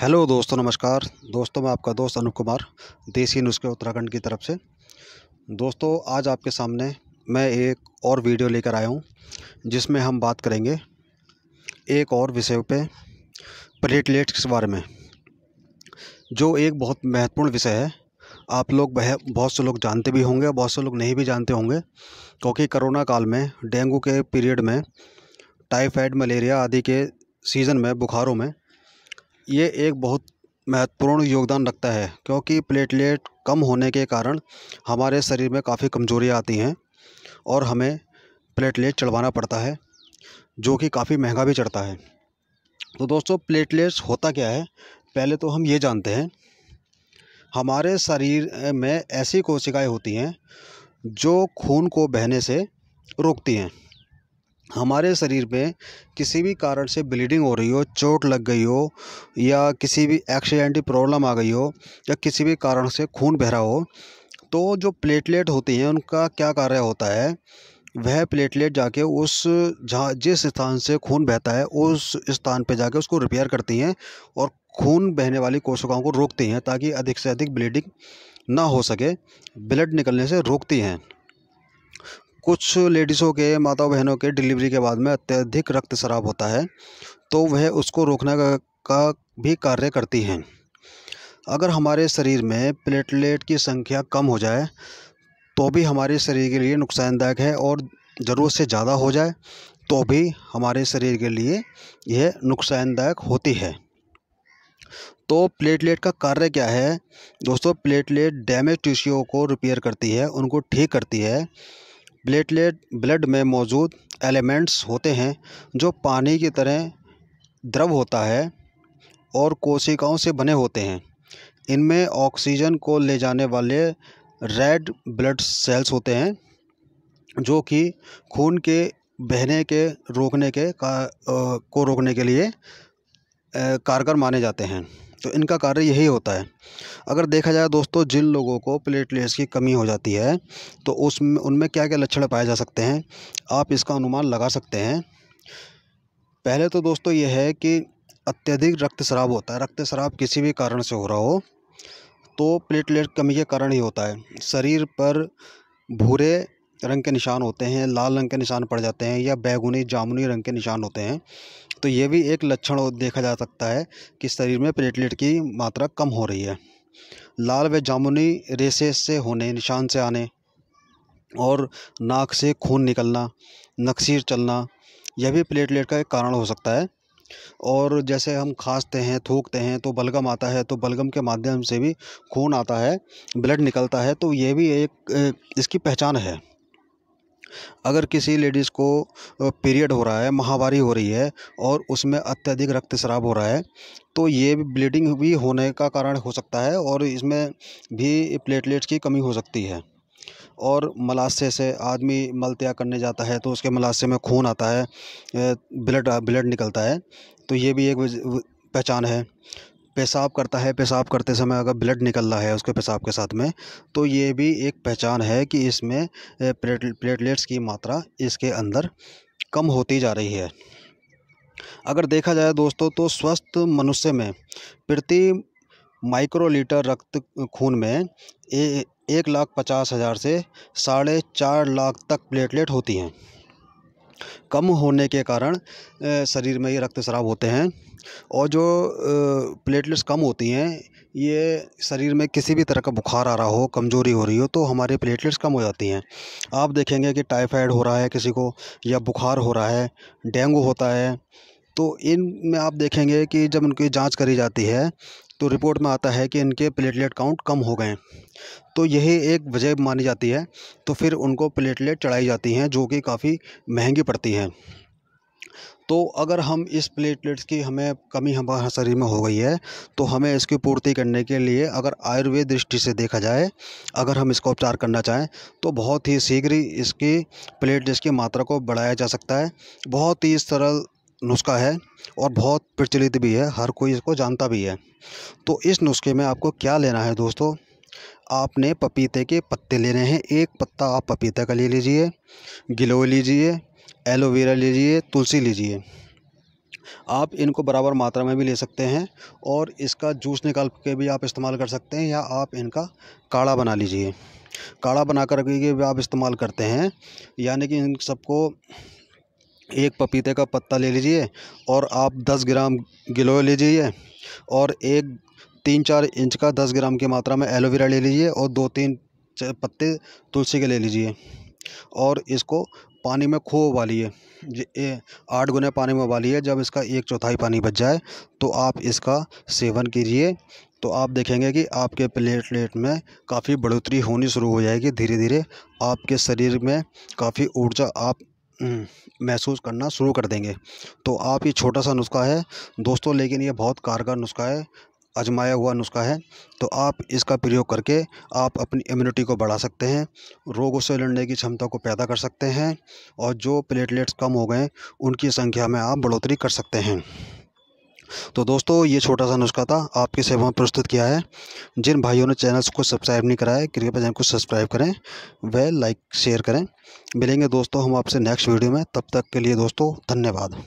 hello दोस्तों नमस्कार दोस्तों मैं आपका दोस्त अनूप कुमार देसी नुस्खे उत्तराखंड की तरफ से दोस्तों आज आपके सामने मैं एक और वीडियो लेकर आया हूँ जिसमें हम बात करेंगे एक और विषय पे प्लेटलेट्स के बारे में जो एक बहुत महत्वपूर्ण विषय है आप लोग बह बहुत से लोग जानते भी होंगे बहुत से लोग नहीं भी जानते होंगे क्योंकि करोना काल में डेंगू के पीरियड में टाइफाइड मलेरिया आदि के सीज़न में बुखारों में ये एक बहुत महत्वपूर्ण योगदान रखता है क्योंकि प्लेटलेट कम होने के कारण हमारे शरीर में काफ़ी कमजोरियाँ आती हैं और हमें प्लेटलेट चढ़वाना पड़ता है जो कि काफ़ी महंगा भी चढ़ता है तो दोस्तों प्लेटलेट्स होता क्या है पहले तो हम ये जानते हैं हमारे शरीर में ऐसी कोशिकाएं होती हैं जो खून को बहने से रोकती हैं हमारे शरीर में किसी भी कारण से ब्लीडिंग हो रही हो चोट लग गई हो या किसी भी एक्सीडेंट प्रॉब्लम आ गई हो या किसी भी कारण से खून बह रहा हो तो जो प्लेटलेट होती हैं उनका क्या कार्य होता है वह प्लेटलेट जाके उस जहाँ जिस स्थान से खून बहता है उस स्थान पे जाके उसको रिपेयर करती हैं और खून बहने वाली कोशिकाओं को रोकती हैं ताकि अधिक से अधिक ब्लीडिंग ना हो सके ब्लड निकलने से रोकती हैं कुछ लेडीज़ों के माता बहनों के डिलीवरी के बाद में अत्यधिक रक्त शराब होता है तो वह उसको रोकने का, का भी कार्य करती हैं अगर हमारे शरीर में प्लेटलेट की संख्या कम हो जाए तो भी हमारे शरीर के लिए नुकसानदायक है और ज़रूरत से ज़्यादा हो जाए तो भी हमारे शरीर के लिए यह नुकसानदायक होती है तो प्लेटलेट का कार्य क्या है दोस्तों प्लेटलेट डैमेज टिश्यू को रिपेयर करती है उनको ठीक करती है प्लेटलेट ब्लड में मौजूद एलिमेंट्स होते हैं जो पानी की तरह द्रव होता है और कोशिकाओं से बने होते हैं इनमें ऑक्सीजन को ले जाने वाले रेड ब्लड सेल्स होते हैं जो कि खून के बहने के रोकने के का, आ, को रोकने के लिए कारगर माने जाते हैं तो इनका कार्य यही होता है अगर देखा जाए दोस्तों जिन लोगों को प्लेटलेट्स की कमी हो जाती है तो उसमें उनमें क्या क्या लक्षण पाए जा सकते हैं आप इसका अनुमान लगा सकते हैं पहले तो दोस्तों यह है कि अत्यधिक रक्त शराब होता है रक्त शराब किसी भी कारण से हो रहा हो तो प्लेटलेट कमी के कारण ही होता है शरीर पर भूरे रंग के निशान होते हैं लाल रंग के निशान पड़ जाते हैं या बैगुनी जामुनी रंग के निशान होते हैं तो ये भी एक लक्षण देखा जा सकता है कि शरीर में प्लेटलेट की मात्रा कम हो रही है लाल व जामुनी रेसे से होने निशान से आने और नाक से खून निकलना नक्सीर चलना यह भी प्लेटलेट का एक कारण हो सकता है और जैसे हम खांसते हैं थूकते हैं तो बलगम आता है तो बलगम के माध्यम से भी खून आता है ब्लड निकलता है तो ये भी एक इसकी पहचान है अगर किसी लेडीज़ को पीरियड हो रहा है महावारी हो रही है और उसमें अत्यधिक रक्तस्राव हो रहा है तो ये ब्लीडिंग भी होने का कारण हो सकता है और इसमें भी प्लेटलेट्स की कमी हो सकती है और मलाशय से आदमी त्याग करने जाता है तो उसके मलाशय में खून आता है ब्लड ब्लड निकलता है तो ये भी एक पहचान है पेशाब करता है पेशाब करते समय अगर ब्लड निकल रहा है उसके पेशाब के साथ में तो ये भी एक पहचान है कि इसमें प्लेटलेट्स की मात्रा इसके अंदर कम होती जा रही है अगर देखा जाए दोस्तों तो स्वस्थ मनुष्य में प्रति माइक्रोलीटर रक्त खून में ए, एक लाख पचास हज़ार से साढ़े चार लाख तक प्लेटलेट होती हैं कम होने के कारण शरीर में ये रक्त शराब होते हैं और जो प्लेटलेट्स कम होती हैं ये शरीर में किसी भी तरह का बुखार आ रहा हो कमज़ोरी हो रही हो तो हमारे प्लेटलेट्स कम हो जाती हैं आप देखेंगे कि टाइफाइड हो रहा है किसी को या बुखार हो रहा है डेंगू होता है तो इन में आप देखेंगे कि जब उनकी जांच करी जाती है तो रिपोर्ट में आता है कि इनके प्लेटलेट काउंट कम हो गए तो यही एक वजह मानी जाती है तो फिर उनको प्लेटलेट चढ़ाई जाती हैं जो कि काफ़ी महंगी पड़ती हैं तो अगर हम इस प्लेटलेट्स की हमें कमी हमारे शरीर में हो गई है तो हमें इसकी पूर्ति करने के लिए अगर आयुर्वेद दृष्टि से देखा जाए अगर हम इसका उपचार करना चाहें तो बहुत ही शीघ्र ही इसकी प्लेटलेट्स की मात्रा को बढ़ाया जा सकता है बहुत ही सरल नुस्खा है और बहुत प्रचलित भी है हर कोई इसको जानता भी है तो इस नुस्खे में आपको क्या लेना है दोस्तों आपने पपीते के पत्ते लेने हैं एक पत्ता आप पपीते का ले लीजिए गिलोय लीजिए एलोवेरा लीजिए तुलसी लीजिए आप इनको बराबर मात्रा में भी ले सकते हैं और इसका जूस निकाल के भी आप इस्तेमाल कर सकते हैं या आप इनका काढ़ा बना लीजिए काढ़ा बना कर भी आप इस्तेमाल करते हैं यानी कि इन सबको एक पपीते का पत्ता ले लीजिए और आप दस ग्राम गिलोय लीजिए और एक तीन चार इंच का दस ग्राम की मात्रा में एलोवेरा ले लीजिए और दो तीन पत्ते तुलसी के ले लीजिए और इसको पानी में खूब उबालिए आठ गुने पानी में उबालिए जब इसका एक चौथाई पानी बच जाए तो आप इसका सेवन कीजिए तो आप देखेंगे कि आपके प्लेटलेट में काफ़ी बढ़ोतरी होनी शुरू हो जाएगी धीरे धीरे आपके शरीर में काफ़ी ऊर्जा आप हम्म, महसूस करना शुरू कर देंगे तो आप ये छोटा सा नुस्खा है दोस्तों लेकिन ये बहुत कारगर नुस्खा है आजमाया हुआ नुस्खा है तो आप इसका प्रयोग करके आप अपनी इम्यूनिटी को बढ़ा सकते हैं रोगों से लड़ने की क्षमता को पैदा कर सकते हैं और जो प्लेटलेट्स कम हो गए उनकी संख्या में आप बढ़ोतरी कर सकते हैं तो दोस्तों ये छोटा सा नुस्खा था आपके सेवा में प्रस्तुत किया है जिन भाइयों ने चैनल्स को सब्सक्राइब नहीं कराया है कृपया चैनल को सब्सक्राइब करें वह लाइक शेयर करें मिलेंगे दोस्तों हम आपसे नेक्स्ट वीडियो में तब तक के लिए दोस्तों धन्यवाद